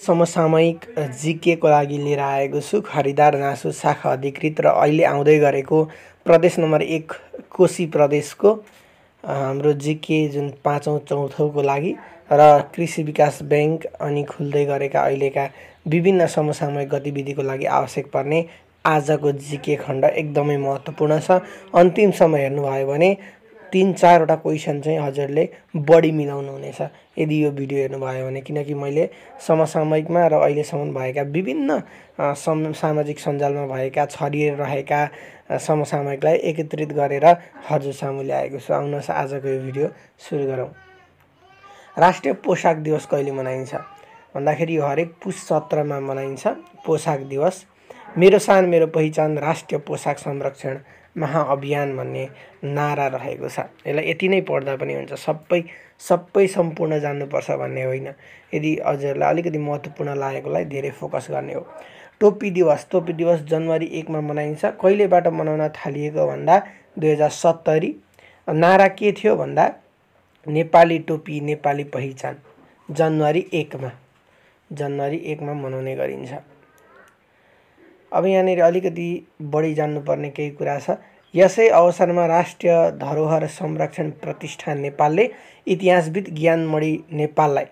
समसामयिक जिकेको लागि लिएर आएको छु खरिदार नासु शाखा अधिकृत र अहिले आउँदै गरेको प्रदेश नम्बर एक कोशी प्रदेशको हाम्रो जिके जुन पाँचौँ चौथौको लागि र कृषि विकास ब्याङ्क अनि खुल्दै गरेका अहिलेका विभिन्न समसामयिक गतिविधिको लागि आवश्यक पर्ने आजको जिके खण्ड एकदमै महत्त्वपूर्ण छ अन्तिम अन्तिमसम्म हेर्नुभयो भने तिन चारवटा क्वेसन चाहिँ हजुरले बढी मिलाउनु हुनेछ यदि यो भिडियो हेर्नुभयो भने किनकि मैले समसामयिकमा र अहिलेसम्म भएका विभिन्न सम सामाजिक सञ्जालमा भएका छरिएर रहेका समसामयिकलाई एकत्रित गरेर हजुर सामु ल्याएको छु आउनुहोस् आजको यो भिडियो सुरु गरौँ राष्ट्रिय पोसाक दिवस कहिले मनाइन्छ भन्दाखेरि यो हरेक पुस सत्रमा मनाइन्छ पोसाक दिवस मेरो सान मेरो पहिचान राष्ट्रिय पोसाक संरक्षण महाअभियान भन्ने नारा रहेको छ यसलाई यति नै पढ्दा पनि हुन्छ सबै सबै सम्पूर्ण जान्नुपर्छ भन्ने होइन यदि हजुरहरूलाई अलिकति महत्त्वपूर्ण लागेकोलाई धेरै फोकस गर्ने हो टोपी दिवस टोपी दिवस जनवरी एकमा मनाइन्छ कहिलेबाट मनाउन थालिएको भन्दा दुई हजार सत्तरी नारा के थियो भन्दा नेपाली टोपी नेपाली पहिचान जनवरी एकमा जनवरी एकमा मनाउने गरिन्छ अब यहाँनिर अलिकति बढी जान्नुपर्ने केही कुरा छ यसै अवसरमा राष्ट्रिय धरोहर संरक्षण प्रतिष्ठान नेपालले इतिहासविद ज्ञानमणि नेपाललाई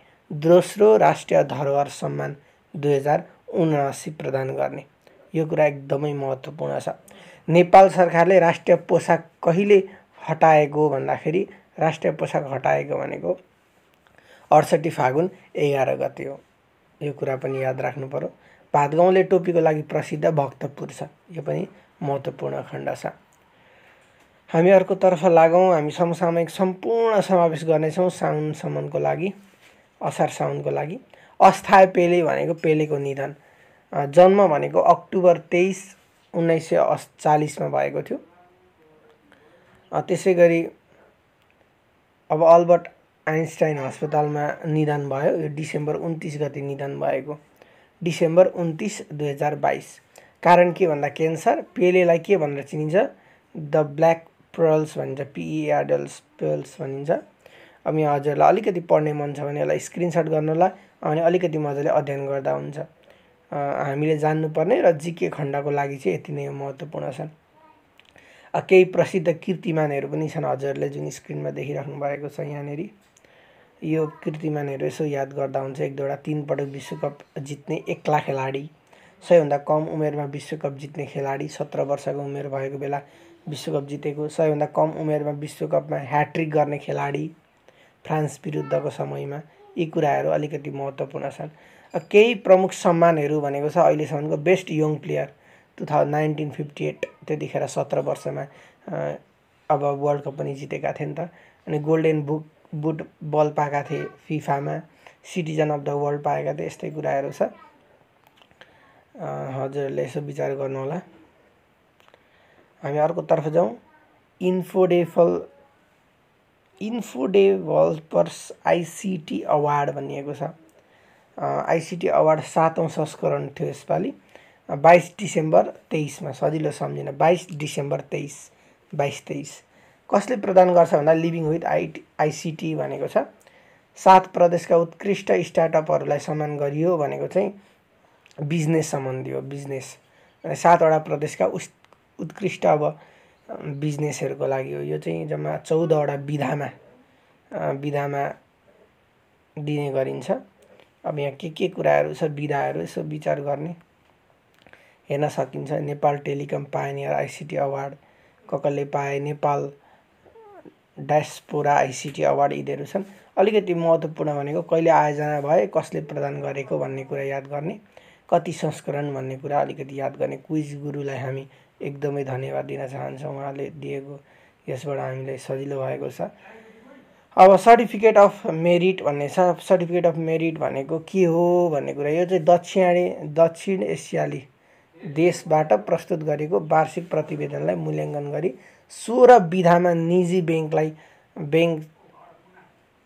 दोस्रो राष्ट्रिय धरोहर सम्मान दुई हजार उनासी प्रदान गर्ने यो कुरा एकदमै महत्त्वपूर्ण छ नेपाल सरकारले राष्ट्रिय पोसाक कहिले हटाएको भन्दाखेरि राष्ट्रिय पोसाक हटाएको भनेको अडसट्ठी फागुन एघार गते हो यो कुरा पनि याद राख्नु पऱ्यो भातगाउँले टोपीको लागि प्रसिद्ध भक्तपुर छ यो पनि महत्त्वपूर्ण खण्ड छ हामी अर्कोतर्फ लागौँ हामी समसामयिक सम्पूर्ण समावेश गर्नेछौँ साउनसम्मको लागि असार साउनको लागि अस्थाय पेले भनेको पेलेको निधन जन्म भनेको अक्टोबर तेइस उन्नाइस सय अस चालिसमा भएको थियो त्यसै गरी अब अल्बर्ट आइन्स्टाइन अस्पतालमा निधन भयो यो डिसेम्बर उन्तिस गते निधन भएको डिसेम्बर उन्तिस दुई हजार बाइस कारण के भन्दा क्यान्सर पेलेलाई के भनेर चिनिन्छ द ब्ल्याक पर्ल्स भनिन्छ पिइआरडल्स पर्ल्स e भनिन्छ अब यहाँ हजुरलाई अलिकति पढ्ने मन छ भने यसलाई स्क्रिनसट गर्नुहोला अनि अलिकति मजाले अध्ययन गर्दा हुन्छ हामीले जान्नुपर्ने र जिके खण्डको लागि चाहिँ यति नै महत्त्वपूर्ण छन् केही प्रसिद्ध कीर्तिमानहरू पनि छन् हजुरहरूले जुन स्क्रिनमा देखिराख्नु भएको छ यहाँनिर यो कृतिमानहरू यसो याद गर्दा हुन्छ एक दुईवटा तिनपटक विश्वकप जित्ने एक्ला खेलाडी सबैभन्दा कम उमेरमा विश्वकप जित्ने खेलाडी सत्र वर्षको उमेर भएको बेला विश्वकप जितेको सबैभन्दा कम उमेरमा विश्वकपमा ह्याट्रिक गर्ने खेलाडी फ्रान्स विरुद्धको समयमा यी कुराहरू अलिकति महत्त्वपूर्ण छन् केही प्रमुख सम्मानहरू भनेको छ अहिलेसम्मको best young player two thousand nineteen fifty eight त्यतिखेर सत्र वर्षमा अब वर्ल्ड कप पनि जितेका थिए नि त अनि गोल्डेन बुक बुट बल पाएका थिए फिफामा सिटिजन अफ द वर्ल्ड पाएका थिए यस्तै कुराहरू छ हजुरहरूले यसो विचार गर्नुहोला हामी अर्कोतर्फ जाउँ इन्फोडेफल इन्फोडेभल्पर्स आइसिटी अवार्ड भनिएको छ आइसिटी अवार्ड सातौँ संस्करण थियो यसपालि बाइस डिसेम्बर तेइसमा सजिलो सम्झिन बाइस डिसेम्बर तेइस बाइस तेइस कसले प्रदान गर्छ भन्दा लिभिङ विथ आइटी आइसिटी भनेको छ सात प्रदेशका उत्कृष्ट स्टार्टअपहरूलाई सम्मान गरियो भनेको चाहिँ बिजनेस सम्बन्धी हो बिजनेस सातवटा प्रदेशका उस् उत्कृष्ट अब बिजनेसहरूको लागि हो यो चाहिँ जम्मा चौधवटा विधामा विधामा दिने गरिन्छ अब यहाँ के के कुराहरू छ विधाहरू यसो विचार गर्ने हेर्न सकिन्छ Nepal telecom pioneer ICT award कसले पाए नेपाल डायस्पोरा आइसिटी अवार्ड यिनीहरू छन् अलिकति महत्त्वपूर्ण भनेको कहिले आयोजना भए कसले प्रदान गरेको भन्ने कुरा याद गर्ने कति संस्करण भन्ने कुरा अलिकति याद गर्ने क्विज गुरुलाई हामी एकदमै धन्यवाद दिन चाहन्छौँ उहाँले दिएको यसबाट हामीलाई सजिलो भएको छ अब सर्टिफिकेट अफ मेरिट भन्ने छ सर्टिफिकेट अफ मेरिट भनेको के हो भन्ने कुरा यो चाहिँ दक्षिणी दक्षिण एसियाली देशबाट प्रस्तुत गरेको वार्षिक प्रतिवेदनलाई मूल्याङ्कन गरी सोह्र विधामा निजी ब्याङ्कलाई ब्याङ्क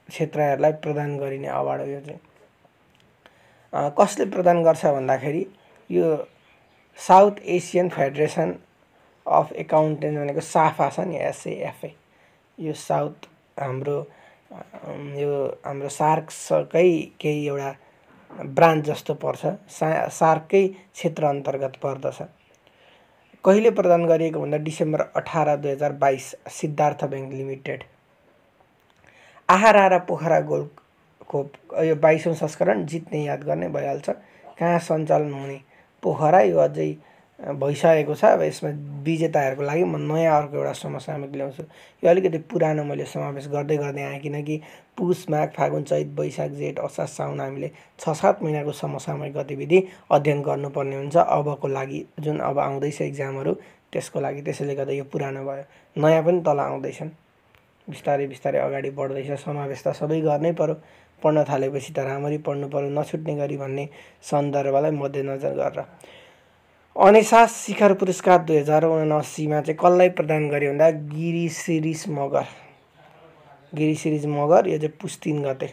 क्षेत्रहरूलाई प्रदान गरिने अवार्ड हो यो चाहिँ कसले प्रदान गर्छ भन्दाखेरि यो South Asian federation of accountant भनेको साफा छ नि एसएएफए यो साउथ हाम्रो यो हाम्रो सार्कसकै केही एउटा ब्रान्च जस्तो पर्छ सा सार्कै क्षेत्र अन्तर्गत पर्दछ कहिले प्रदान गरिएको भन्दा डिसेम्बर अठार दुई हजार बाइस सिद्धार्थ ब्याङ्क लिमिटेड आहारा पोखरा गोलको यो बाइसौँ संस्करण जित्ने याद गर्ने भइहाल्छ कहाँ सञ्चालन हुने पोखरा यो अझै भइसकेको छ अब यसमा विजेताहरूको लागि म नयाँ अर्को एउटा समसामयिक ल्याउँछु यो अलिकति पुरानो मैले समावेश गर्दै गर्दै आएँ किनकि पुस माघ फागुन चैत वैशाख जेठ असार साउन हामीले छ सात महिनाको समसामयिक गतिविधि अध्ययन गर्नुपर्ने हुन्छ अबको लागि जुन अब आउँदैछ इक्जामहरू त्यसको लागि त्यसैले गर्दा यो पुरानो भयो नयाँ पनि तल आउँदैछन् बिस्तारै बिस्तारै अगाडि बढ्दैछ समावेश त सबै गर्नै पऱ्यो पढ्न थालेपछि त राम्ररी पढ्नु पऱ्यो नछुट्ने गरी भन्ने सन्दर्भलाई मध्यनजर गरेर अनेसा शिखर पुरस्कार दुई हजार उनासीमा चाहिँ कसलाई प्रदान गर्यो भन्दा गिरी सिरिज मगर गिरी सिरिज मगर यो चाहिँ पुस्तिन गते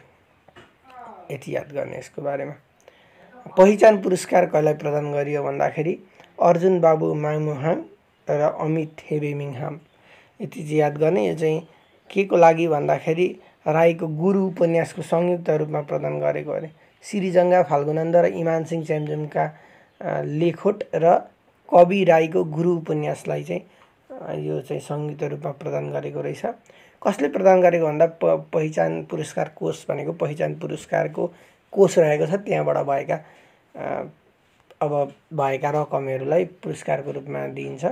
यति याद गर्ने यसको बारेमा पहिचान पुरस्कार कसलाई प्रदान गरियो भन्दाखेरि अर्जुन बाबु माङमुहाङ र अमित हेबेमिङहाम यति चाहिँ याद गर्ने यो चाहिँ के को लागि भन्दाखेरि राईको गुरु उपन्यासको संयुक्त रूपमा प्रदान गरेको अरे श्रीजङ्गा फाल्गुनन्द र इमान सिंह च्याम्जुङका लेखोट र कवि राईको गुरु उपन्यासलाई चाहिँ यो चाहिँ सङ्गीत रूपमा प्रदान गरेको रहेछ कसले प्रदान गरेको भन्दा प पहिचान पुरस्कार कोष भनेको पहिचान पुरस्कारको कोष रहेको छ त्यहाँबाट भएका अब भएका रकमहरूलाई पुरस्कारको रूपमा दिइन्छ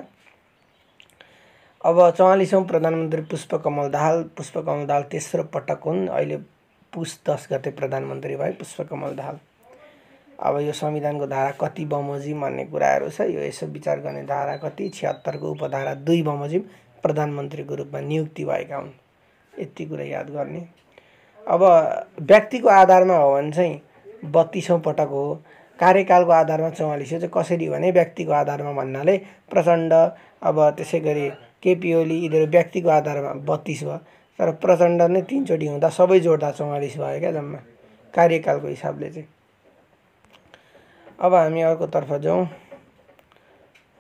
अब चौवालिसौँ प्रधानमन्त्री पुष्पकमल दाहाल पुष्पकमल दाहाल तेस्रो पटक हुन् अहिले पुस दस गते प्रधानमन्त्री भए पुष्पकमल दाहाल अब यो संविधानको धारा कति बमोजिम भन्ने कुराहरू छ यो यसो विचार गर्ने धारा कति छिहत्तरको उपधारा दुई बमोजिम प्रधानमन्त्रीको रूपमा नियुक्ति भएका हुन् यति कुरा याद गर्ने अब व्यक्तिको आधारमा हो भने चाहिँ बत्तिसौँ पटक हो कार्यकालको आधारमा हो चाहिँ कसरी भने व्यक्तिको आधारमा भन्नाले प्रचण्ड अब त्यसै गरी केपी ओली यिनीहरू व्यक्तिको आधारमा बत्तिस भयो तर प्रचण्ड नै तिनचोटि हुँदा सबै जोड्दा चौवालिस भयो क्या जम्मा कार्यकालको हिसाबले चाहिँ अब हामी अर्कोतर्फ जाउँ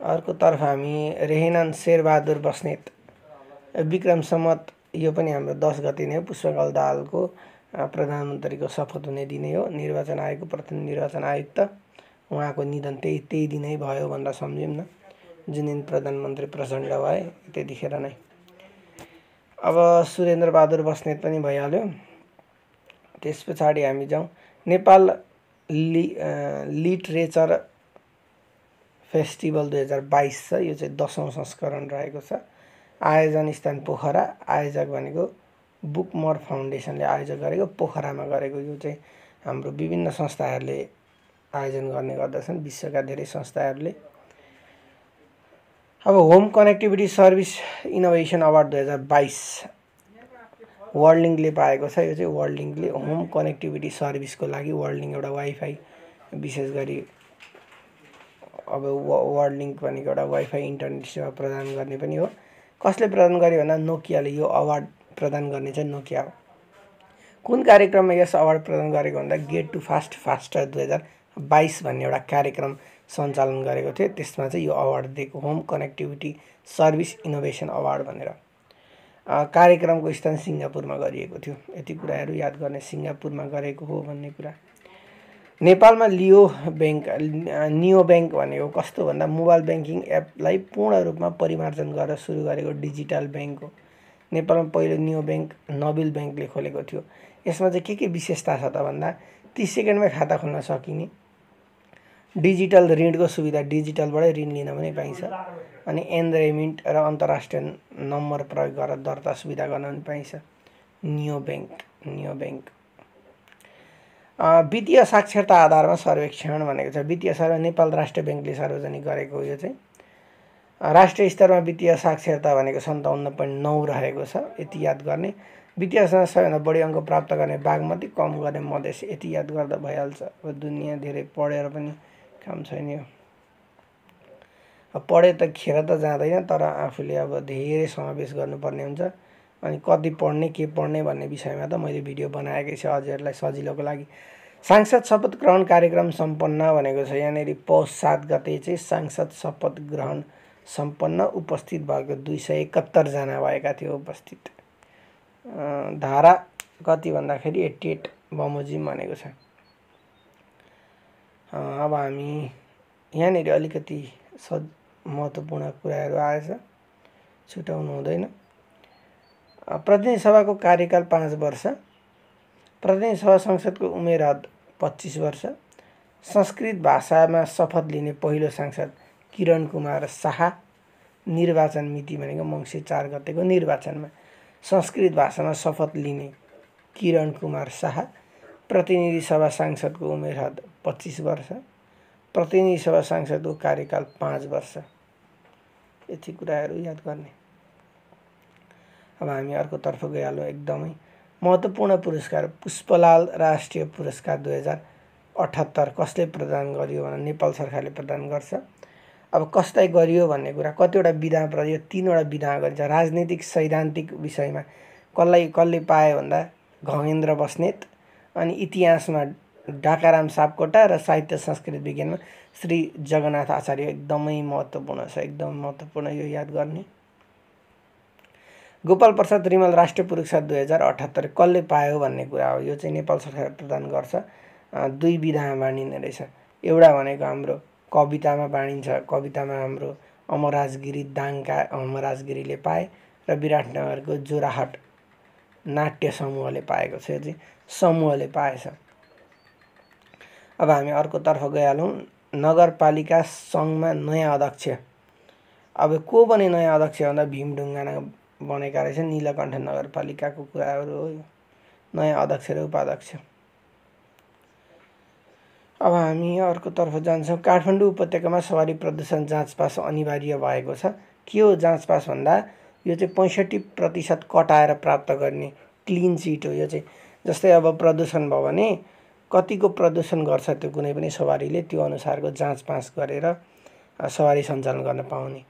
अर्कोतर्फ हामी रेहेनान शेरबहादुर बस्नेत विक्रम सम्मत यो पनि हाम्रो दस गति नै हो पुष्पकल दालको प्रधानमन्त्रीको शपथ हुने दिनै हो निर्वाचन आयोगको प्रथम निर्वाचन आयुक्त उहाँको निधन त्यही त्यही दिनै भयो भनेर सम्झौँ न जुन दिन प्रधानमन्त्री प्रचण्ड भए त्यतिखेर नै अब सुरेन्द्रबहादुर बस्नेत पनि भइहाल्यो त्यस पछाडि हामी जाउँ नेपाल लि लिटरेचर फेस्टिभल दुई हजार बाइस छ यो चाहिँ दसौँ संस्करण रहेको छ आयोजन स्थान पोखरा आयोजक भनेको बुकमर फाउन्डेसनले आयोजक गरेको पोखरामा गरेको यो चाहिँ हाम्रो विभिन्न संस्थाहरूले आयोजन गर्ने गर्दछन् विश्वका धेरै संस्थाहरूले अब home connectivity service innovation award दुई हजार बाइस वर्ल्डलिङ्कले पाएको छ यो चाहिँ वर्ल्डलिङ्कले होम कनेक्टिभिटी सर्भिसको लागि वर्ल्डलिङ्क एउटा वाइफाई विशेष गरी अब वर्ल्डलिङ्क भनेको एउटा वाइफाई इन्टरनेट सेवा प्रदान गर्ने पनि हो कसले प्रदान गर्यो भन्दा नोकियाले यो अवार्ड प्रदान गर्ने चाहिँ नोकिया हो कुन कार्यक्रममा यस अवार्ड प्रदान गरेको भन्दा गेट टु फास्ट फास्टर दुई हजार बाइस भन्ने एउटा कार्यक्रम सञ्चालन गरेको थियो त्यसमा चाहिँ यो अवार्ड दिएको home connectivity service innovation award भनेर कार्यक्रमको स्थान सिङ्गापुरमा गरिएको थियो यति कुराहरू याद गर्ने सिङ्गापुरमा गरेको हो भन्ने कुरा नेपालमा लियो ब्याङ्क नियो ब्याङ्क भनेको कस्तो भन्दा मोबाइल ब्याङ्किङ एपलाई पूर्ण रूपमा परिमार्जन गरेर सुरु गरेको डिजिटल ब्याङ्क हो नेपालमा पहिलो नियो ब्याङ्क नोबेल ब्याङ्कले खोलेको थियो यसमा चाहिँ के के विशेषता छ त भन्दा तिस सेकेन्डमै खाता खोल्न सकिने डिजिटल ऋणको सुविधा डिजिटलबाटै ऋण लिन पनि पाइन्छ अनि एन्द्रेमिन्ट र अन्तर्राष्ट्रिय नम्बर प्रयोग गरेर दर्ता सुविधा गर्न पनि पाइन्छ नियो ब्याङ्क नियो ब्याङ्क वित्तीय साक्षरता आधारमा सर्वेक्षण भनेको छ वित्तीय सर्वे नेपाल राष्ट्र ब्याङ्कले सार्वजनिक गरेको यो चाहिँ राष्ट्रिय स्तरमा वित्तीय साक्षरता भनेको सन्ताउन्न पोइन्ट नौ रहेको छ यति याद गर्ने वित्तीयसँग सबैभन्दा बढी अङ्क प्राप्त गर्ने बागमती कम गर्ने मधेस यति याद गर्दा भइहाल्छ अब दुनियाँ धेरै पढेर पनि काम छैन यो अब पढे त खेर त जाँदैन तर आफूले अब धेरै समावेश गर्नुपर्ने हुन्छ अनि कति पढ्ने के पढ्ने भन्ने विषयमा त मैले भिडियो बनाएकै छु हजुरहरूलाई सजिलोको लागि सांसद शपथ ग्रहण कार्यक्रम सम्पन्न भनेको छ यहाँनिर पौष सात गते चाहिँ सांसद शपथ ग्रहण सम्पन्न उपस्थित भएको दुई सय एकहत्तरजना भएका थियो उपस्थित धारा कति भन्दाखेरि एट्टी एट बमोजिम भनेको छ अब हामी यहाँनिर अलिकति सद महत्त्वपूर्ण कुराहरू आएछ छुट्याउनु हुँदैन प्रतिनिधि सभाको कार्यकाल पाँच वर्ष प्रतिनिधि सभा संसदको उमेर हद पच्चिस वर्ष संस्कृत भाषामा शपथ लिने पहिलो सांसद किरण कुमार शाह निर्वाचन मिति भनेको मङ्सिर चार गतेको निर्वाचनमा संस्कृत भाषामा शपथ लिने किरण कुमार शाह प्रतिनिधि सभा सांसदको उमेर हद पच्चिस वर्ष प्रतिनिधि सभा सांसदको कार्यकाल पाँच वर्ष यति कुराहरू याद गर्ने अब हामी अर्कोतर्फ गइहालौँ एकदमै महत्त्वपूर्ण पुरस्कार पुष्पलाल राष्ट्रिय पुरस्कार दुई हजार अठहत्तर कसले प्रदान गरियो भने नेपाल सरकारले प्रदान गर्छ अब कसलाई गरियो भन्ने कुरा कतिवटा विधा यो तिनवटा विधा गरिन्छ राजनीतिक सैद्धान्तिक विषयमा कसलाई कसले पायो भन्दा घगेन्द्र बस्नेत अनि इतिहासमा ढाकाराम सापकोटा र साहित्य संस्कृत विज्ञानमा श्री जगन्नाथ आचार्य एकदमै महत्त्वपूर्ण छ एकदम महत्त्वपूर्ण यो याद गर्ने गोपाल प्रसाद रिमल राष्ट्रिय पुरस्कार दुई हजार अठहत्तर कसले पायो भन्ने कुरा हो यो चाहिँ नेपाल सरकारले प्रदान गर्छ दुई विधामा बाँडिने रहेछ एउटा भनेको हाम्रो कवितामा बाँडिन्छ कवितामा हाम्रो अमराजगिरी दाङका गिरीले पाए र विराटनगरको जोराहट नाट्य समूहले पाएको छ यो चाहिँ समूहले पाएछ अब हामी अर्कोतर्फ गइहालौँ नगरपालिका सङ्घमा नयाँ अध्यक्ष अब को बने नयाँ अध्यक्ष भन्दा भीम ढुङ्गाना बनेका रहेछ निलकण्ठ नगरपालिकाको कुराहरू हो नयाँ अध्यक्ष र उपाध्यक्ष अब हामी अर्कोतर्फ जान्छौँ काठमाडौँ उपत्यकामा सवारी प्रदूषण जाँच पास अनिवार्य भएको छ के हो जाँच पास भन्दा यो चाहिँ पैँसठी प्रतिशत कटाएर प्राप्त गर्ने क्लिन चिट हो यो चाहिँ जस्तै अब प्रदूषण भयो भने कतिको प्रदूषण गर्छ त्यो कुनै पनि सवारीले त्यो अनुसारको पाँच गरेर सवारी सञ्चालन गर्न पाउने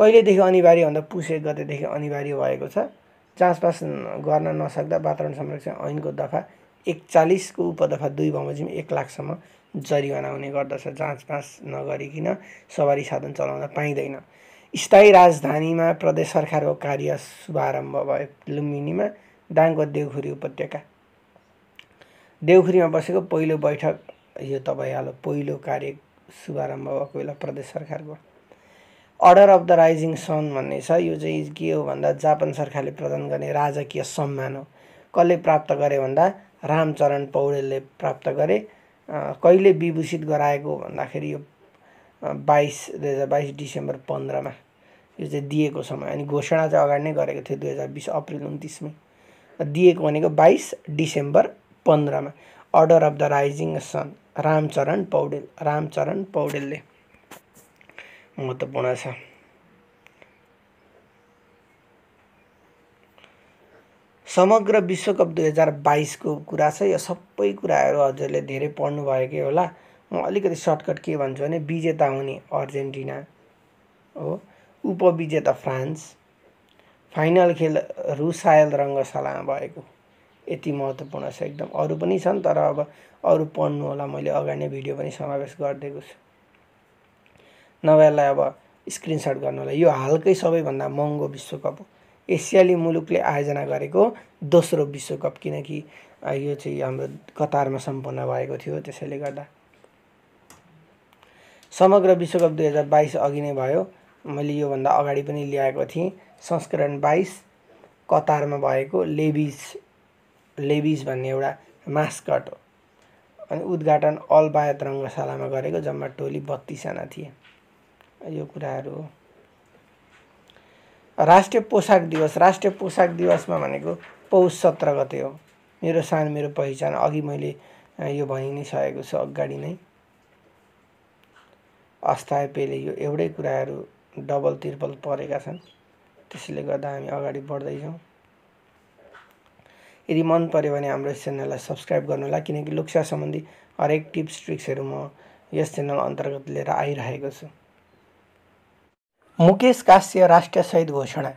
कहिलेदेखि अनिवार्य भन्दा पुस एक गतेदेखि अनिवार्य भएको छ जाँचपास गर्न नसक्दा वातावरण संरक्षण ऐनको दफा एकचालिसको उपदफा दुई बमोजिम एक लाखसम्म जरिवाना हुने गर्दछ जाँचपास नगरिकन सवारी साधन चलाउन पाइँदैन स्थायी राजधानीमा प्रदेश सरकारको कार्य शुभारम्भ भयो लुम्बिनीमा दाङको देउखुरी उपत्यका देउखुरीमा बसेको पहिलो बैठक यो तपाईँहरू पहिलो कार्य शुभारम्भ भएको बेला प्रदेश सरकारको order of the rising sun भन्ने छ यो चाहिँ के हो भन्दा जापान सरकारले प्रदान गर्ने राजकीय सम्मान हो कसले प्राप्त गरे भन्दा रामचरण पौडेलले प्राप्त गरे कहिले विभूषित गराएको भन्दाखेरि यो बाइस दुई हजार बाइस डिसेम्बर पन्ध्रमा यो चाहिँ दिएको समय अनि घोषणा चाहिँ अगाडि नै गरेको थियो दुई हजार बिस अप्रेल उन्तिसमै दिएको भनेको बाइस डिसेम्बर पन्ध्रमा order of the rising sun Ramcharan Paudel Ramcharan पौडेलले महत्त्वपूर्ण छ समग्र विश्वकप दुई हजार बाइसको कुरा छ यो सबै कुराहरू हजुरले धेरै पढ्नुभएकै होला म अलिकति सर्टकट के भन्छु भने विजेता हुने अर्जेन्टिना हो उपविजेता फ्रान्स फाइनल खेल रुसायल रङ्गशालामा भएको यति महत्त्वपूर्ण छ एकदम अरू पनि छन् तर अब अरू पढ्नु होला मैले अगाडि नै भिडियो पनि समावेश गरिदिएको छु नभएलाई अब स्क्रिनसट गर्नुलाई यो हालकै सबैभन्दा महँगो विश्वकप हो एसियाली मुलुकले आयोजना गरेको दोस्रो विश्वकप किनकि यो चाहिँ हाम्रो कतारमा सम्पन्न भएको थियो त्यसैले गर्दा समग्र विश्वकप दुई हजार बाइस अघि नै भयो मैले योभन्दा अगाडि पनि ल्याएको थिएँ संस्करण बाइस कतारमा भएको लेबिज लेबिज भन्ने एउटा मास्कट हो अनि उद्घाटन अल रङ्गशालामा गरेको जम्मा टोली बत्तिसजना थिए यो कुराहरू हो राष्ट्रिय पोसाक दिवस राष्ट्रिय पोसाक दिवसमा भनेको पौष सत्र गते हो मेरो सान मेरो पहिचान अघि मैले यो भनि नै सकेको छु अगाडि नै अस्थाय पेले यो एउटै कुराहरू डबल तिर्बल परेका छन् त्यसले गर्दा हामी अगाडि बढ्दैछौँ यदि मन पऱ्यो भने हाम्रो यस च्यानललाई सब्सक्राइब गर्नुहोला किनकि लोकसेवा सम्बन्धी हरेक टिप्स ट्रिक्सहरू म यस च्यानल अन्तर्गत लिएर आइरहेको छु मुकेश काश्य राष्ट्रिय शहीद घोषणा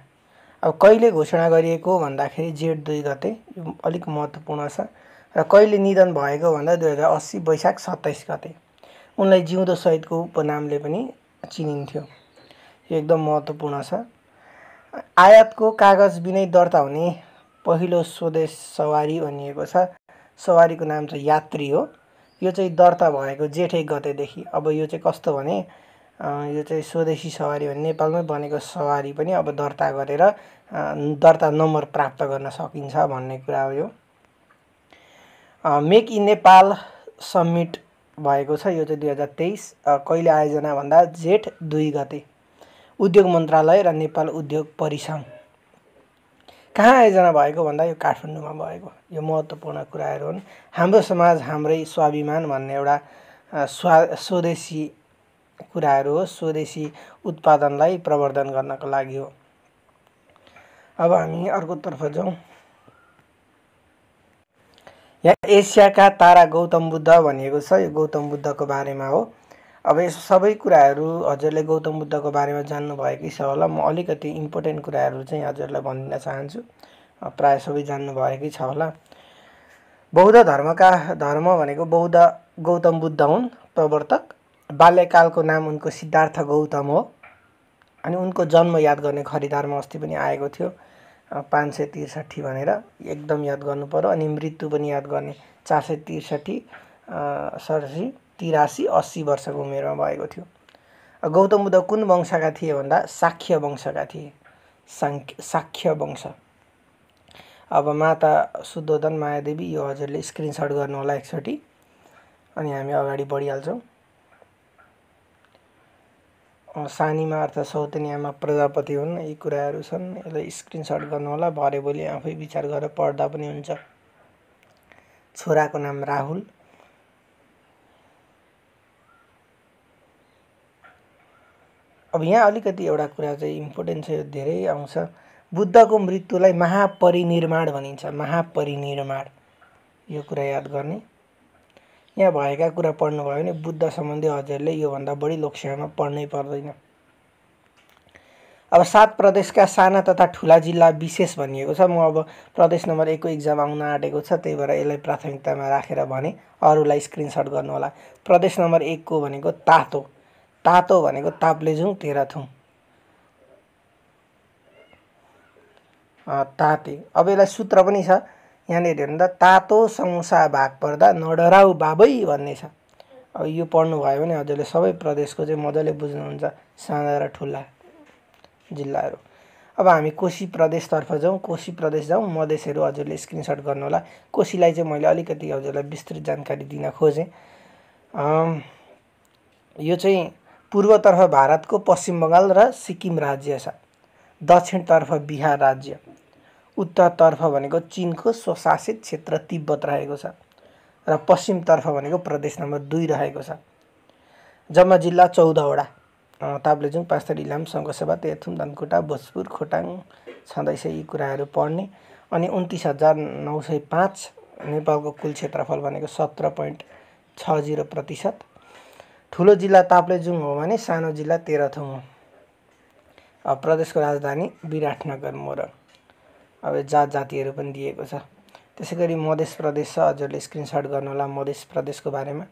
अब कहिले घोषणा गरिएको भन्दाखेरि जेठ दुई गते यो अलिक महत्त्वपूर्ण छ र कहिले निधन भएको भन्दा दुई हजार अस्सी वैशाख सत्ताइस गते उनलाई जिउँदो शहीदको उपनामले पनि चिनिन्थ्यो यो एकदम महत्त्वपूर्ण छ आयातको कागज बिनै दर्ता हुने पहिलो स्वदेश सवारी भनिएको छ सवारीको नाम चाहिँ यात्री हो यो चाहिँ दर्ता भएको जेठै गतेदेखि अब यो चाहिँ कस्तो भने यो चाहिँ स्वदेशी सवारी भने नेपालमै बनेको सवारी पनि अब दर्ता गरेर दर्ता नम्बर प्राप्त गर्न सकिन्छ भन्ने कुरा हो यो मेक इन नेपाल समिट भएको छ यो चाहिँ दुई हजार तेइस कहिले आयोजना भन्दा जेठ दुई गते उद्योग मन्त्रालय र नेपाल उद्योग परिसङ्घ कहाँ आयोजना भएको भन्दा यो काठमाडौँमा भएको यो महत्त्वपूर्ण कुराहरू हुन् हाम्रो समाज हाम्रै स्वाभिमान भन्ने एउटा स्वा स्वदेशी कुराहरू हो स्वदेशी उत्पादनलाई प्रवर्धन गर्नको लागि हो अब हामी अर्कोतर्फ जाउँ यहाँ एसियाका तारा गौतम बुद्ध भनिएको छ यो गौतम बुद्धको बारेमा हो अब यस सबै कुराहरू हजुरले गौतम बुद्धको बारेमा जान्नुभएकै छ होला म अलिकति इम्पोर्टेन्ट कुराहरू चाहिँ हजुरलाई भनिदिन चाहन्छु प्रायः सबै जान्नुभएकै छ होला बौद्ध धर्मका धर्म भनेको बौद्ध गौतम बुद्ध हुन् प्रवर्तक बाल्यकालको नाम उनको सिद्धार्थ गौतम हो अनि उनको जन्म याद गर्ने खरिदारमा अस्ति पनि आएको थियो पाँच सय त्रिसठी भनेर एकदम याद गर्नु पऱ्यो अनि मृत्यु पनि याद गर्ने चार सय त्रिसठी सरसी तिरासी अस्सी वर्षको उमेरमा भएको थियो गौतम बुद्ध कुन वंशका थिए भन्दा साख्य वंशका थिए साख्य वंश अब माता शुद्धोधन मायादेवी यो हजुरले स्क्रिनसट गर्नु होला एकचोटि अनि हामी अगाडि बढिहाल्छौँ सानीमा अर्थ सौतनियामा प्रजापति हुन् यी कुराहरू छन् यसलाई स्क्रिनसट गर्नुहोला भरे भोलि आफै विचार गरेर पढ्दा पनि हुन्छ छोराको नाम राहुल अब यहाँ अलिकति एउटा कुरा चाहिँ इम्पोर्टेन्ट छ यो धेरै आउँछ बुद्धको मृत्युलाई महापरिनिर्माण भनिन्छ महापरिनिर्माण यो कुरा याद गर्ने यहाँ भएका कुरा पढ्नुभयो भने बुद्ध सम्बन्धी हजुरले योभन्दा बढी लोकसेवामा पढ्नै पर्दैन अब सात प्रदेशका साना तथा ठुला जिल्ला विशेष भनिएको छ म अब प्रदेश नम्बर एकको इक्जाम आउन आँटेको छ त्यही भएर यसलाई प्राथमिकतामा राखेर भने अरूलाई स्क्रिनसट गर्नुहोला प्रदेश नम्बर एकको भनेको तातो तातो भनेको ताप्लेजुङ तेह्रथुम ताते अब यसलाई सूत्र पनि छ यहाँनिर हेर्नु त तातो सङ्सा भाग पर्दा नडराउ बाबै भन्ने छ अब यो पढ्नुभयो भने हजुरले सबै प्रदेशको चाहिँ मजाले बुझ्नुहुन्छ साना र ठुला जिल्लाहरू अब हामी कोशी प्रदेशतर्फ जाउँ कोशी प्रदेश जाउँ मधेसहरू हजुरले स्क्रिनसट गर्नुहोला कोशीलाई चाहिँ मैले अलिकति हजुरलाई विस्तृत जानकारी दिन खोजेँ यो चाहिँ पूर्वतर्फ भारतको पश्चिम बङ्गाल र सिक्किम राज्य छ दक्षिणतर्फ बिहार राज्य उत्तरतर्फ भनेको चिनको स्वशासित क्षेत्र तिब्बत रहेको छ र पश्चिमतर्फ भनेको प्रदेश नम्बर दुई रहेको छ जम्मा जिल्ला चौधवटा ताप्लेजुङ पाँचथर इलाम सङ्घसेवा तेथुम धनकुटा भोजपुर खोटाङ छँदैछ यी कुराहरू पढ्ने अनि उन्तिस हजार नौ सय पाँच नेपालको कुल क्षेत्रफल भनेको सत्र पोइन्ट छ जिरो प्रतिशत ठुलो जिल्ला ताप्लेजुङ हो भने सानो जिल्ला तेह्रथुङ हो अब प्रदेशको राजधानी विराटनगर मोरङ अब जात जातिहरू पनि दिएको छ त्यसै गरी मधेस प्रदेश छ हजुरले स्क्रिनसट होला मधेस प्रदेशको बारेमा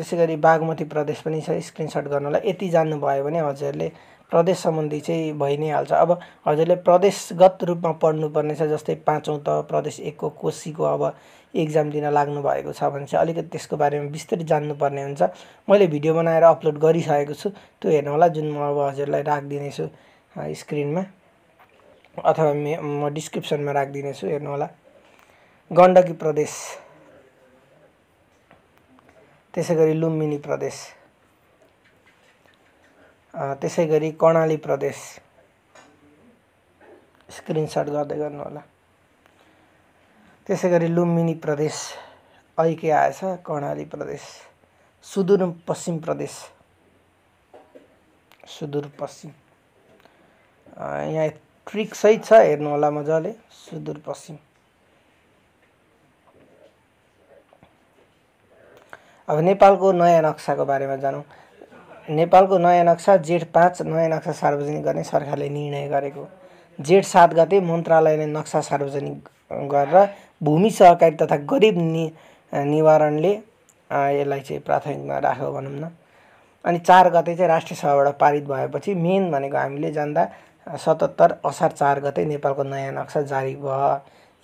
त्यसै गरी बागमती प्रदेश पनि छ स्क्रिनसट होला यति जान्नुभयो भने हजुरले प्रदेश सम्बन्धी चाहिँ भइ नै हाल्छ अब हजुरले प्रदेशगत रूपमा छ जस्तै पाँचौँ त प्रदेश एकको कोसीको अब एक्जाम दिन भएको छ भने चाहिँ अलिकति त्यसको बारेमा विस्तृत जान्नुपर्ने हुन्छ मैले भिडियो बनाएर अपलोड गरिसकेको छु त्यो हेर्नु होला जुन म अब हजुरलाई राखिदिनेछु स्क्रिनमा अथवा मे म डिस्क्रिप्सनमा राखिदिनेछु होला गण्डकी प्रदेश त्यसै गरी लुम्बिनी प्रदेश त्यसै गरी कर्णाली प्रदेश स्क्रिनसट गर्दै गर्नुहोला त्यसै गरी लुम्बिनी प्रदेश ऐके आएछ कर्णाली प्रदेश सुदूरपश्चिम प्रदेश सुदूरपश्चिम यहाँ ट्रिक सहित छ हेर्नु होला मजाले सुदूरपश्चिम अब नेपालको नयाँ नक्साको बारेमा जानौँ नेपालको नयाँ नक्सा जेठ पाँच नयाँ नक्सा सार्वजनिक गर्ने सरकारले निर्णय गरेको जेठ सात गते मन्त्रालयले नक्सा सार्वजनिक गरेर भूमि सहकारी तथा गरिब नि निवारणले यसलाई चाहिँ प्राथमिकमा राख्यो भनौँ न अनि चार गते चाहिँ राष्ट्रिय सभाबाट पारित भएपछि मेन भनेको हामीले जान्दा सतहत्तर असार चार गते नेपालको नयाँ नक्सा जारी भयो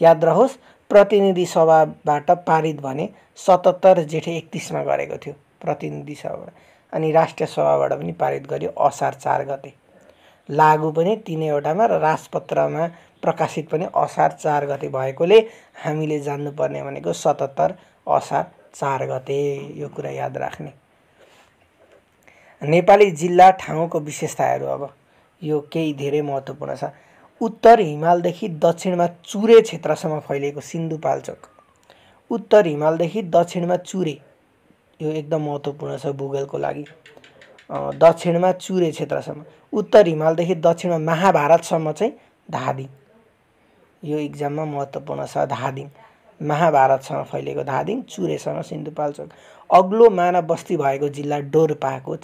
याद रहोस् प्रतिनिधि सभाबाट पारित भने सतहत्तर जेठ एकतिसमा गरेको थियो प्रतिनिधि सभाबाट अनि राष्ट्रिय सभाबाट पनि पारित गर्यो असार चार गते लागु पनि तिनैवटामा र राजपत्रमा प्रकाशित पनि असार चार गते भएकोले हामीले जान्नुपर्ने भनेको सतहत्तर असार चार गते यो कुरा याद राख्ने नेपाली जिल्ला ठाउँको विशेषताहरू अब यो केही धेरै महत्त्वपूर्ण छ उत्तर हिमालदेखि दक्षिणमा चुरे क्षेत्रसम्म फैलिएको सिन्धुपाल्चोक उत्तर हिमालदेखि दक्षिणमा चुरे यो एकदम महत्त्वपूर्ण छ भूगोलको लागि दक्षिणमा चुरे क्षेत्रसम्म उत्तर हिमालदेखि दक्षिणमा महाभारतसम्म चाहिँ धादिङ यो इक्जाममा महत्त्वपूर्ण छ धादिङ महाभारतसँग फैलिएको धादिङ चुरेसँग सिन्धुपाल्चोक अग्लो मानव बस्ती भएको जिल्ला डोरपाको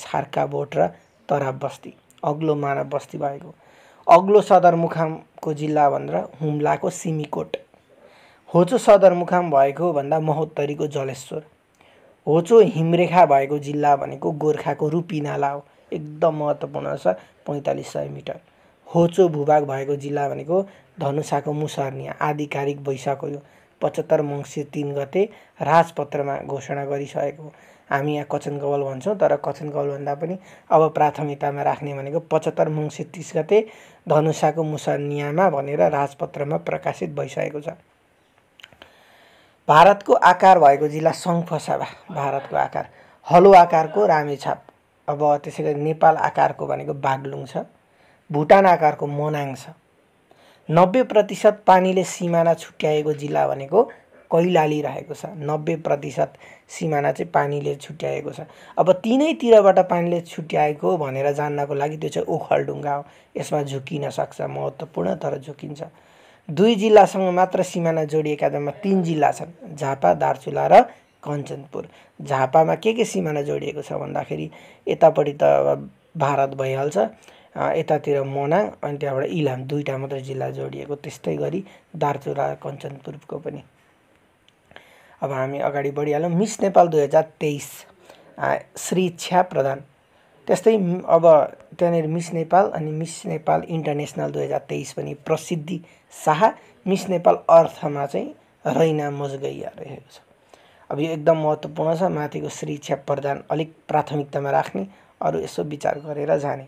बोट र तराब बस्ती अग्लो मानव बस्ती भएको अग्लो सदरमुखामको जिल्ला भनेर हुम्लाको सिमीकोट होचो सदरमुखाम भएको भन्दा महोत्तरीको जलेश्वर होचो हिमरेखा भएको जिल्ला भनेको गोर्खाको रुपी नाला हो एकदम महत्त्वपूर्ण छ पैँतालिस सय मिटर होचो भूभाग भएको जिल्ला भनेको धनुषाको मुसर्निया आधिकारिक वैशाख हो यो पचहत्तर मङ्सिर तिन गते राजपत्रमा घोषणा गरिसकेको हामी यहाँ कचन कवल भन्छौँ तर कचन कवलभन्दा पनि अब प्राथमिकतामा राख्ने भनेको पचहत्तर मङ्सिर तिस गते धनुषाको मुसर्नियामा भनेर राजपत्रमा प्रकाशित भइसकेको छ भारतको आकार भएको जिल्ला सङ्खुवासभा भारतको आकार हलो आकारको रामेछाप अब त्यसै गरी नेपाल आकारको भनेको बागलुङ छ भुटान आकारको मोनाङ छ नब्बे प्रतिशत पानीले सिमाना छुट्याएको जिल्ला भनेको कैलाली रहेको छ नब्बे प्रतिशत सिमाना चाहिँ पानीले छुट्याएको छ अब तिनैतिरबाट पानीले छुट्याएको भनेर जान्नको लागि त्यो चाहिँ ओखलढुङ्गा हो यसमा झुकिन सक्छ महत्त्वपूर्ण तर झुकिन्छ दुई जिल्लासँग मात्र सिमाना जोडिएका जम्मा तिन जिल्ला छन् झापा दार्चुला र कञ्चनपुर झापामा के के सिमाना जोडिएको छ भन्दाखेरि यतापट्टि त भारत भइहाल्छ यतातिर मोना अनि त्यहाँबाट इलाम दुईवटा मात्र जिल्ला जोडिएको त्यस्तै गरी दार्चुला कञ्चनपुरको पनि अब हामी अगाडि बढिहालौँ मिस नेपाल दुई हजार तेइस श्री इच्छा प्रधान त्यस्तै अब त्यहाँनिर मिस नेपाल अनि मिस नेपाल इन्टरनेसनल दुई हजार तेइस पनि प्रसिद्धि शाह मिस नेपाल अर्थमा चाहिँ रैना मजगैया रहेको छ अब यो एकदम महत्त्वपूर्ण छ माथिको श्री प्रदान प्रदान अलिक प्राथमिकतामा राख्ने अरू यसो विचार गरेर जाने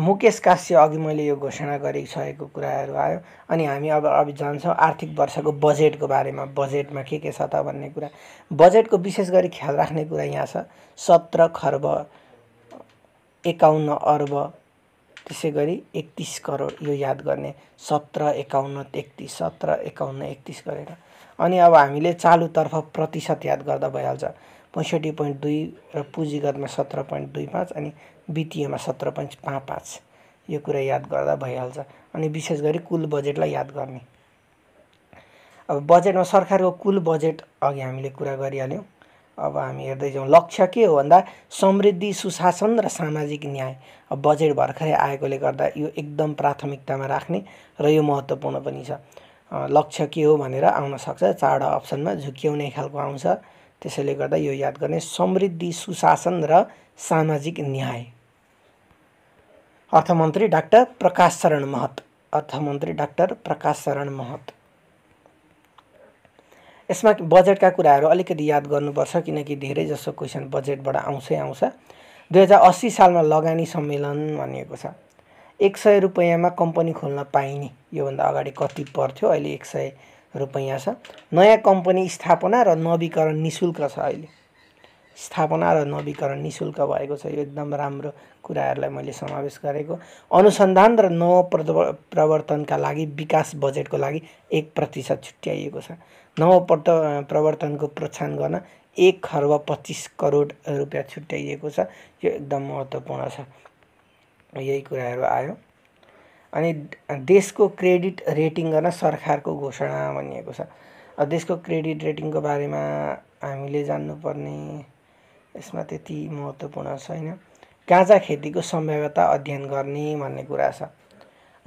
मुकेश काश्य अघि मैले यो घोषणा गरिसकेको कुराहरू आयो अनि हामी अब अब जान्छौँ आर्थिक वर्षको बजेटको बारेमा बजेटमा के के छ त भन्ने कुरा बजेटको विशेष गरी ख्याल राख्ने कुरा यहाँ छ सत्र खर्ब एकाउन्न अर्ब त्यसै गरी एकतिस करोड यो याद गर्ने सत्र एकाउन्न एकतिस सत्र एकाउन्न एकतिस गरेर अनि अब हामीले चालुतर्फ प्रतिशत याद गर्दा भइहाल्छ पैँसठी पोइन्ट दुई र पुँजीगतमा सत्र पोइन्ट दुई पाँच अनि वित्तीयमा सत्र पोइन्ट पाँच पाँच यो कुरा याद गर्दा भइहाल्छ अनि विशेष गरी कुल बजेटलाई याद गर्ने अब बजेटमा सरकारको कुल बजेट अघि हामीले कुरा गरिहाल्यौँ अब हामी हेर्दै जाउँ लक्ष्य के हो भन्दा समृद्धि सुशासन र सामाजिक न्याय अब बजेट भर्खरै आएकोले गर्दा यो एकदम प्राथमिकतामा राख्ने र यो महत्त्वपूर्ण पनि छ लक्ष्य के हो भनेर आउन सक्छ चारवटा अप्सनमा झुक्याउने खालको आउँछ त्यसैले गर्दा यो याद गर्ने समृद्धि सुशासन र सामाजिक न्याय अर्थमन्त्री डाक्टर प्रकाश शरण महत अर्थमन्त्री डाक्टर प्रकाश शरण महत यसमा बजेटका कुराहरू अलिकति याद गर्नुपर्छ किनकि धेरै जसो क्वेसन बजेटबाट आउँछै आउँछ दुई हजार अस्सी सालमा लगानी सम्मेलन भनिएको छ एक सय रुपियाँमा कम्पनी खोल्न पाइने योभन्दा अगाडि कति पर्थ्यो अहिले एक सय रुपियाँ छ नयाँ कम्पनी स्थापना र नवीकरण नि छ अहिले स्थापना र नवीकरण नि भएको छ यो एकदम राम्रो कुराहरूलाई मैले समावेश गरेको अनुसन्धान र नव प्रवर्तनका लागि विकास बजेटको लागि एक प्रतिशत छुट्याइएको छ नव प्रवर्तनको प्रोत्साहन गर्न एक खर्ब पच्चिस करोड रुपियाँ छुट्याइएको छ यो एकदम महत्त्वपूर्ण छ यही कुराहरू आयो अनि देशको क्रेडिट रेटिङ गर्न सरकारको घोषणा भनिएको छ देशको क्रेडिट रेटिङको बारेमा हामीले जान्नुपर्ने यसमा त्यति महत्त्वपूर्ण छैन गाँजा खेतीको सम्भाव्यता अध्ययन गर्ने भन्ने कुरा छ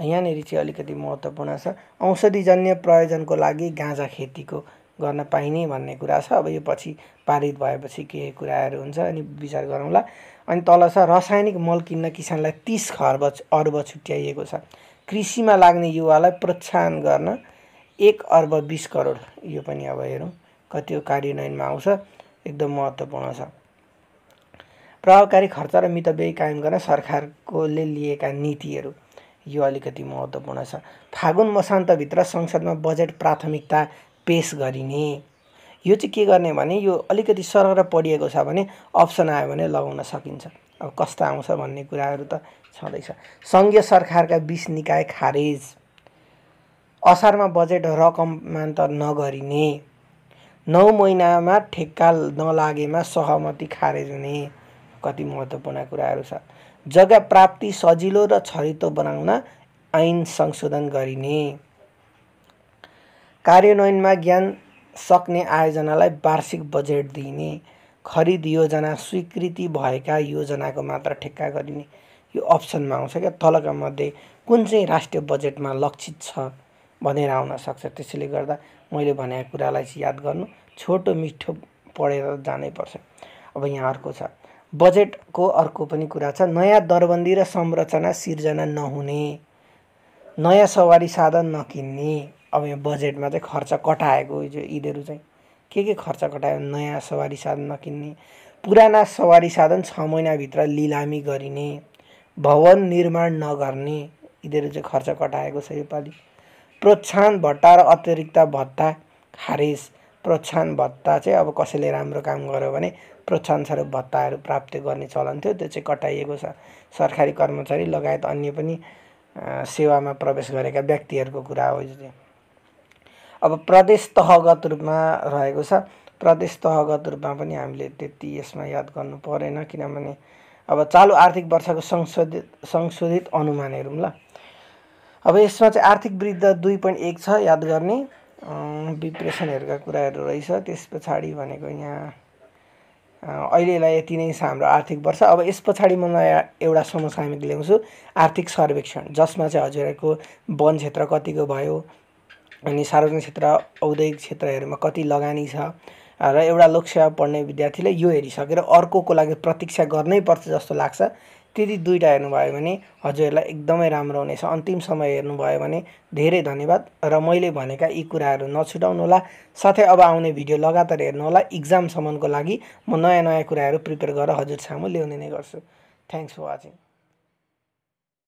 यहाँनिर चाहिँ अलिकति महत्त्वपूर्ण छ औषधिजन्य प्रयोजनको लागि गाँजा खेतीको गर्न पाइने भन्ने कुरा छ अब यो पछि पारित भएपछि के कुराहरू हुन्छ अनि विचार गरौँला अनि तल छ रासायनिक मल किन्न किसानलाई तिस खर्ब अर्ब छुट्याइएको छ कृषिमा लाग्ने युवालाई प्रोत्साहन गर्न एक अर्ब बिस करोड यो पनि अब हेरौँ कति कार्यान्वयनमा आउँछ एकदम महत्त्वपूर्ण छ प्रभावकारी खर्च र मितव्यय कायम गर्न सरकारकोले लिएका नीतिहरू यो अलिकति महत्त्वपूर्ण छ फागुन मसान्तभित्र संसदमा बजेट प्राथमिकता पेस गरिने यो चाहिँ के गर्ने भने यो अलिकति सरर पढिएको छ भने अप्सन आयो भने लगाउन सकिन्छ अब कस्ता आउँछ भन्ने कुराहरू त छँदैछ सङ्घीय सरकारका बिस निकाय खारेज असारमा बजेट रकमान्तर नगरिने नौ महिनामा ठेक्का नलागेमा सहमति खारेज हुने कति महत्त्वपूर्ण कुराहरू छ जग्गा प्राप्ति सजिलो र छरितो बनाउन ऐन संशोधन गरिने कार्यान्वयनमा ज्ञान सक्ने आयोजनालाई वार्षिक बजेट दिइने खरिद योजना स्वीकृति भएका योजनाको मात्र ठेक्का गरिने यो अप्सनमा आउँछ क्या तलका मध्ये कुन चाहिँ राष्ट्रिय बजेटमा लक्षित छ भनेर आउन सक्छ त्यसैले गर्दा मैले भनेको कुरालाई चाहिँ याद गर्नु छोटो मिठो पढेर जानैपर्छ अब यहाँ अर्को छ बजेटको अर्को पनि कुरा छ नयाँ दरबन्दी र संरचना सिर्जना नहुने नयाँ सवारी साधन नकिन्ने अब यो बजेटमा चाहिँ खर्च कटाएको हिजो यिनीहरू चाहिँ के के खर्च कटायो नयाँ सवारी साधन नकिन्ने पुराना सवारी साधन छ महिनाभित्र लिलामी गरिने भवन निर्माण नगर्ने यिनीहरू चाहिँ खर्च कटाएको छ योपालि प्रोत्साहन भत्ता र अतिरिक्त भत्ता खारेज प्रोत्साहन भत्ता चाहिँ अब कसैले राम्रो काम गर्यो भने प्रोत्साहन भत्ताहरू प्राप्त गर्ने चलन थियो त्यो चाहिँ कटाइएको छ सरकारी कर्मचारी लगायत अन्य पनि सेवामा प्रवेश गरेका व्यक्तिहरूको कुरा हो यो चाहिँ अब प्रदेश तहगत रूपमा रहेको छ प्रदेश तहगत रूपमा पनि हामीले त्यति यसमा याद गर्नु परेन किनभने अब चालु आर्थिक वर्षको संशोधित संशोधित अनुमान हेरौँ ल अब यसमा चाहिँ आर्थिक वृद्ध दुई पोइन्ट एक छ याद गर्ने विप्रेसनहरूका कुराहरू रहेछ त्यस पछाडि भनेको यहाँ अहिलेलाई यति नै छ हाम्रो आर्थिक वर्ष अब यस पछाडि म नयाँ एउटा समस्या ल्याउँछु आर्थिक सर्वेक्षण जसमा चाहिँ हजुरहरूको वन क्षेत्र कतिको भयो अनि सार्वजनिक क्षेत्र औद्योगिक क्षेत्रहरूमा कति लगानी छ र एउटा लोकसेवा पढ्ने विद्यार्थीले यो हेरिसकेर अर्कोको लागि प्रतीक्षा गर्नै पर्छ जस्तो लाग्छ त्यति दुइटा हेर्नुभयो भने हजुरहरूलाई एकदमै राम्रो हुनेछ अन्तिम समय हेर्नुभयो भने धेरै धन्यवाद र मैले भनेका यी कुराहरू नछुटाउनुहोला साथै अब आउने भिडियो लगातार हेर्नुहोला इक्जामसम्मको लागि म नयाँ नयाँ कुराहरू प्रिपेयर गरेर हजुर सामु ल्याउने नै गर्छु थ्याङ्क्स फर वाचिङ